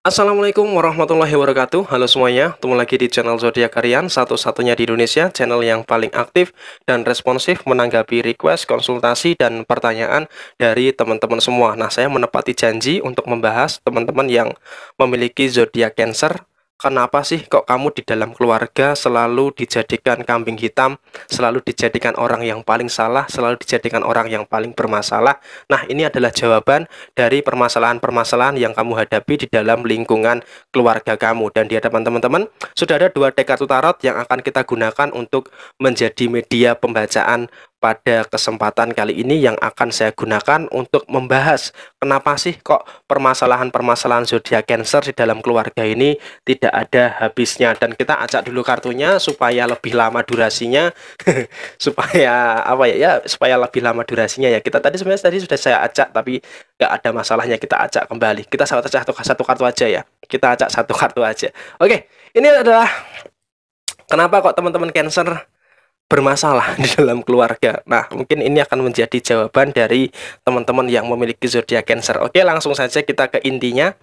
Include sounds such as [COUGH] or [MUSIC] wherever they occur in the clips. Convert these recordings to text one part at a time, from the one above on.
Assalamualaikum warahmatullahi wabarakatuh Halo semuanya, ketemu lagi di channel Zodiac Harian Satu-satunya di Indonesia, channel yang paling aktif dan responsif menanggapi request, konsultasi, dan pertanyaan dari teman-teman semua Nah, saya menepati janji untuk membahas teman-teman yang memiliki zodiak Cancer kenapa sih kok kamu di dalam keluarga selalu dijadikan kambing hitam, selalu dijadikan orang yang paling salah, selalu dijadikan orang yang paling bermasalah? Nah, ini adalah jawaban dari permasalahan-permasalahan yang kamu hadapi di dalam lingkungan keluarga kamu. Dan di hadapan teman-teman, sudah ada dua dekat tarot yang akan kita gunakan untuk menjadi media pembacaan pada kesempatan kali ini yang akan saya gunakan untuk membahas kenapa sih kok permasalahan-permasalahan zodiak Cancer di dalam keluarga ini tidak ada habisnya dan kita acak dulu kartunya supaya lebih lama durasinya [LAUGHS] supaya apa ya ya supaya lebih lama durasinya ya kita tadi sebenarnya tadi sudah saya acak tapi nggak ada masalahnya kita acak kembali kita acak satu satu kartu aja ya kita acak satu kartu aja oke ini adalah kenapa kok teman-teman Cancer bermasalah [LAUGHS] di dalam keluarga. Nah, mungkin ini akan menjadi jawaban dari teman-teman yang memiliki zodiak Cancer. Oke, langsung saja kita ke intinya.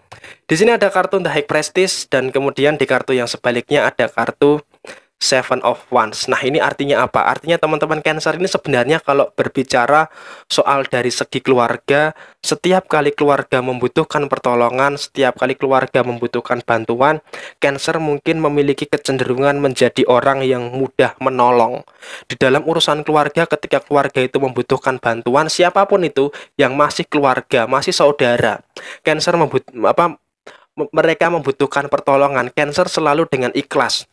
Di sini ada kartu The High Prestige dan kemudian di kartu yang sebaliknya ada kartu Seven of Wands. Nah, ini artinya apa? Artinya teman-teman Cancer ini sebenarnya kalau berbicara soal dari segi keluarga, setiap kali keluarga membutuhkan pertolongan, setiap kali keluarga membutuhkan bantuan, Cancer mungkin memiliki kecenderungan menjadi orang yang mudah menolong. Di dalam urusan keluarga ketika keluarga itu membutuhkan bantuan, siapapun itu yang masih keluarga, masih saudara, Cancer membutuhkan apa mereka membutuhkan pertolongan. Cancer selalu dengan ikhlas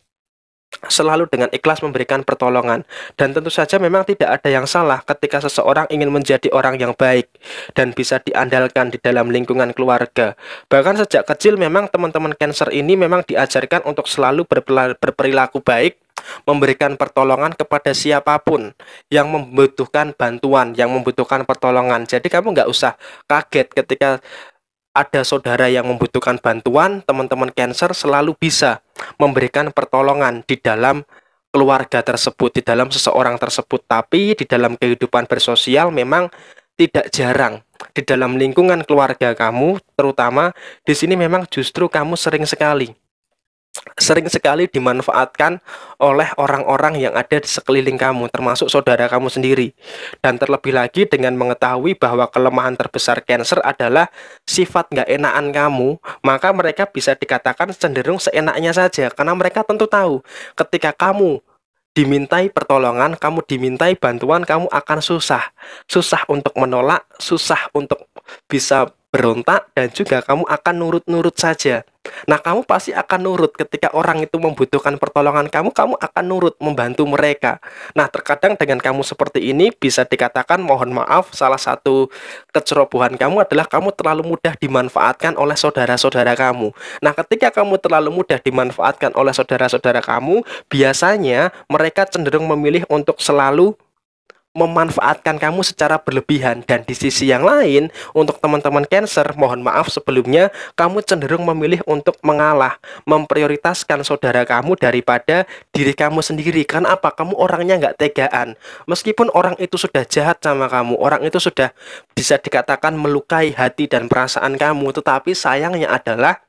selalu dengan ikhlas memberikan pertolongan dan tentu saja memang tidak ada yang salah ketika seseorang ingin menjadi orang yang baik dan bisa diandalkan di dalam lingkungan keluarga bahkan sejak kecil memang teman-teman cancer ini memang diajarkan untuk selalu berperilaku baik memberikan pertolongan kepada siapapun yang membutuhkan bantuan, yang membutuhkan pertolongan. Jadi kamu nggak usah kaget ketika ada saudara yang membutuhkan bantuan, teman-teman Cancer selalu bisa memberikan pertolongan di dalam keluarga tersebut, di dalam seseorang tersebut. Tapi di dalam kehidupan bersosial memang tidak jarang di dalam lingkungan keluarga kamu, terutama di sini memang justru kamu sering sekali sering sekali dimanfaatkan oleh orang-orang yang ada di sekeliling kamu, termasuk saudara kamu sendiri. Dan terlebih lagi dengan mengetahui bahwa kelemahan terbesar cancer adalah sifat nggak enakan kamu, maka mereka bisa dikatakan cenderung seenaknya saja, karena mereka tentu tahu ketika kamu dimintai pertolongan, kamu dimintai bantuan, kamu akan susah. Susah untuk menolak, susah untuk bisa berontak dan juga kamu akan nurut-nurut saja. Nah, kamu pasti akan nurut ketika orang itu membutuhkan pertolongan kamu, kamu akan nurut membantu mereka. Nah, terkadang dengan kamu seperti ini bisa dikatakan mohon maaf salah satu kecerobohan kamu adalah kamu terlalu mudah dimanfaatkan oleh saudara-saudara kamu. Nah, ketika kamu terlalu mudah dimanfaatkan oleh saudara-saudara kamu, biasanya mereka cenderung memilih untuk selalu memanfaatkan kamu secara berlebihan dan di sisi yang lain untuk teman-teman Cancer mohon maaf sebelumnya kamu cenderung memilih untuk mengalah memprioritaskan saudara kamu daripada diri kamu sendiri karena apa kamu orangnya nggak tegaan meskipun orang itu sudah jahat sama kamu orang itu sudah bisa dikatakan melukai hati dan perasaan kamu tetapi sayangnya adalah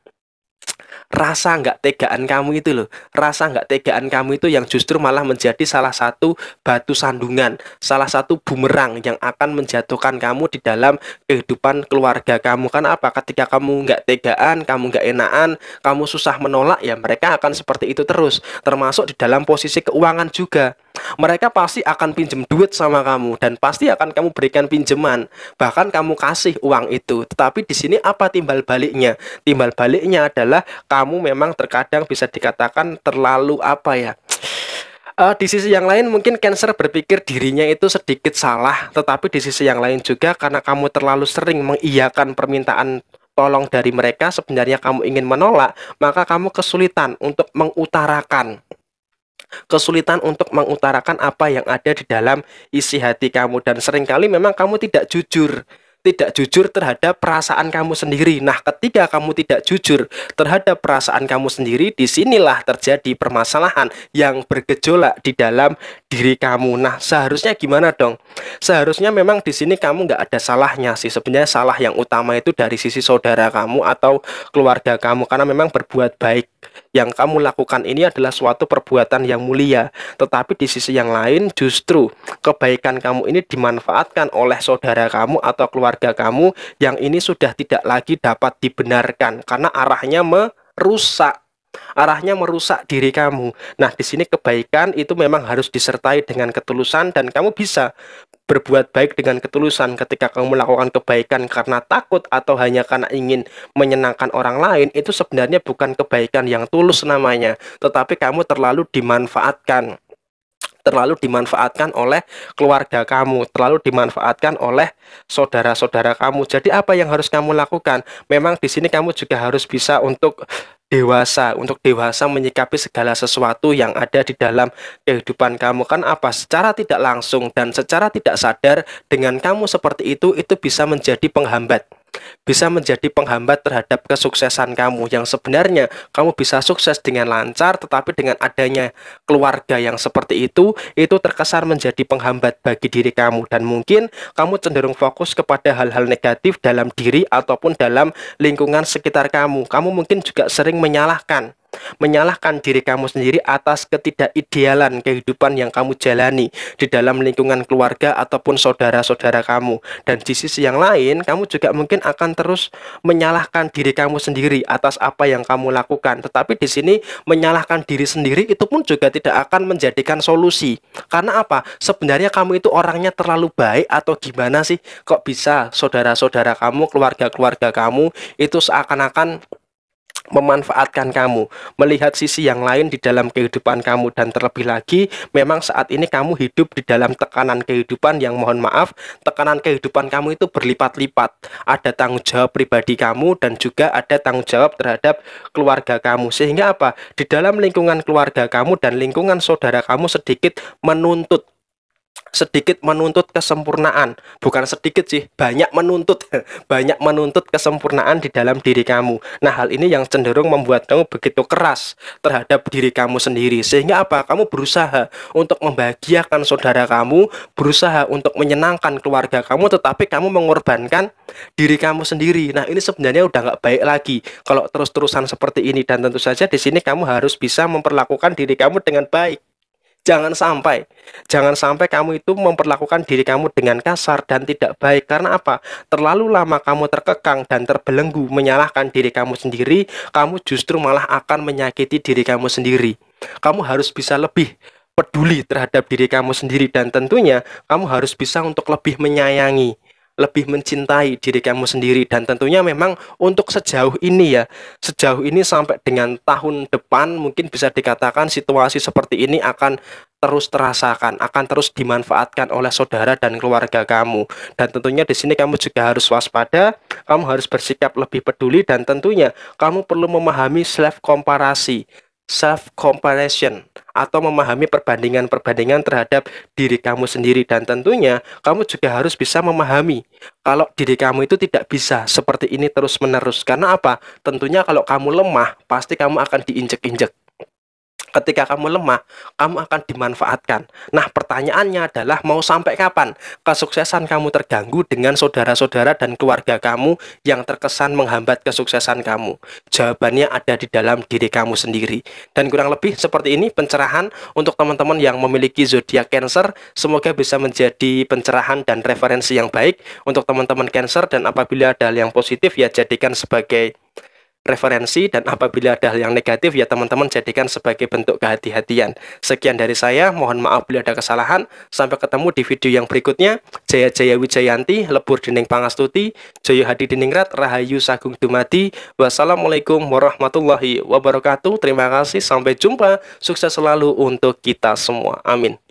rasa nggak tegaan kamu itu loh rasa nggak tegaan kamu itu yang justru malah menjadi salah satu batu sandungan salah satu bumerang yang akan menjatuhkan kamu di dalam kehidupan keluarga kamu kan apa ketika kamu nggak tegaan kamu nggak enakan kamu susah menolak ya mereka akan seperti itu terus termasuk di dalam posisi keuangan juga mereka pasti akan pinjam duit sama kamu dan pasti akan kamu berikan pinjaman, bahkan kamu kasih uang itu. Tetapi di sini apa timbal baliknya? Timbal baliknya adalah kamu memang terkadang bisa dikatakan terlalu apa ya? uh, di sisi yang lain mungkin Cancer berpikir dirinya itu sedikit salah, tetapi di sisi yang lain juga karena kamu terlalu sering mengiyakan permintaan tolong dari mereka sebenarnya kamu ingin menolak, maka kamu kesulitan untuk mengutarakan kesulitan untuk mengutarakan apa yang ada di dalam isi hati kamu dan seringkali memang kamu tidak jujur tidak jujur terhadap perasaan kamu sendiri. Nah, ketika kamu tidak jujur terhadap perasaan kamu sendiri, disinilah terjadi permasalahan yang bergejolak di dalam diri kamu. Nah, seharusnya gimana dong? Seharusnya memang di sini kamu nggak ada salahnya sih. Sebenarnya salah yang utama itu dari sisi saudara kamu atau keluarga kamu karena memang berbuat baik yang kamu lakukan ini adalah suatu perbuatan yang mulia. Tetapi di sisi yang lain justru kebaikan kamu ini dimanfaatkan oleh saudara kamu atau keluarga keluarga kamu yang ini sudah tidak lagi dapat dibenarkan karena arahnya merusak arahnya merusak diri kamu. Nah, di sini kebaikan itu memang harus disertai dengan ketulusan dan kamu bisa berbuat baik dengan ketulusan ketika kamu melakukan kebaikan karena takut atau hanya karena ingin menyenangkan orang lain itu sebenarnya bukan kebaikan yang tulus namanya, tetapi kamu terlalu dimanfaatkan terlalu dimanfaatkan oleh keluarga kamu, terlalu dimanfaatkan oleh saudara-saudara kamu. Jadi apa yang harus kamu lakukan? Memang di sini kamu juga harus bisa untuk dewasa, untuk dewasa menyikapi segala sesuatu yang ada di dalam kehidupan kamu kan apa? Secara tidak langsung dan secara tidak sadar dengan kamu seperti itu itu bisa menjadi penghambat bisa menjadi penghambat terhadap kesuksesan kamu yang sebenarnya kamu bisa sukses dengan lancar tetapi dengan adanya keluarga yang seperti itu itu terkesan menjadi penghambat bagi diri kamu dan mungkin kamu cenderung fokus kepada hal-hal negatif dalam diri ataupun dalam lingkungan sekitar kamu kamu mungkin juga sering menyalahkan menyalahkan diri kamu sendiri atas ketidakidealan kehidupan yang kamu jalani di dalam lingkungan keluarga ataupun saudara-saudara kamu. Dan di sisi yang lain, kamu juga mungkin akan terus menyalahkan diri kamu sendiri atas apa yang kamu lakukan. Tetapi di sini menyalahkan diri sendiri itu pun juga tidak akan menjadikan solusi. Karena apa? Sebenarnya kamu itu orangnya terlalu baik atau gimana sih? Kok bisa saudara-saudara kamu, keluarga-keluarga kamu itu seakan-akan memanfaatkan kamu, melihat sisi yang lain di dalam kehidupan kamu dan terlebih lagi memang saat ini kamu hidup di dalam tekanan kehidupan yang mohon maaf, tekanan kehidupan kamu itu berlipat-lipat. Ada tanggung jawab pribadi kamu dan juga ada tanggung jawab terhadap keluarga kamu. Sehingga apa? Di dalam lingkungan keluarga kamu dan lingkungan saudara kamu sedikit menuntut sedikit menuntut kesempurnaan bukan sedikit sih banyak menuntut [LAUGHS] banyak menuntut kesempurnaan di dalam diri kamu nah hal ini yang cenderung membuat kamu begitu keras terhadap diri kamu sendiri sehingga apa kamu berusaha untuk membahagiakan saudara kamu berusaha untuk menyenangkan keluarga kamu tetapi kamu mengorbankan diri kamu sendiri nah ini sebenarnya udah nggak baik lagi kalau terus-terusan seperti ini dan tentu saja di sini kamu harus bisa memperlakukan diri kamu dengan baik Jangan sampai, jangan sampai kamu itu memperlakukan diri kamu dengan kasar dan tidak baik. Karena apa? Terlalu lama kamu terkekang dan terbelenggu menyalahkan diri kamu sendiri, kamu justru malah akan menyakiti diri kamu sendiri. Kamu harus bisa lebih peduli terhadap diri kamu sendiri dan tentunya kamu harus bisa untuk lebih menyayangi lebih mencintai diri kamu sendiri dan tentunya memang untuk sejauh ini ya sejauh ini sampai dengan tahun depan mungkin bisa dikatakan situasi seperti ini akan terus terasakan akan terus dimanfaatkan oleh saudara dan keluarga kamu dan tentunya di sini kamu juga harus waspada kamu harus bersikap lebih peduli dan tentunya kamu perlu memahami self komparasi self comparison atau memahami perbandingan-perbandingan terhadap diri kamu sendiri dan tentunya kamu juga harus bisa memahami kalau diri kamu itu tidak bisa seperti ini terus-menerus karena apa? Tentunya kalau kamu lemah pasti kamu akan diinjek-injek ketika kamu lemah, kamu akan dimanfaatkan. Nah, pertanyaannya adalah mau sampai kapan kesuksesan kamu terganggu dengan saudara-saudara dan keluarga kamu yang terkesan menghambat kesuksesan kamu? Jawabannya ada di dalam diri kamu sendiri. Dan kurang lebih seperti ini pencerahan untuk teman-teman yang memiliki zodiak Cancer, semoga bisa menjadi pencerahan dan referensi yang baik untuk teman-teman Cancer dan apabila ada hal yang positif ya jadikan sebagai referensi dan apabila ada hal yang negatif ya teman-teman jadikan sebagai bentuk kehati-hatian. Sekian dari saya, mohon maaf bila ada kesalahan. Sampai ketemu di video yang berikutnya. Jaya Jaya Wijayanti, Lebur Dining Pangastuti, Joyo Hadi Diningrat, Rahayu Sagung Dumadi. Wassalamualaikum warahmatullahi wabarakatuh. Terima kasih, sampai jumpa. Sukses selalu untuk kita semua. Amin.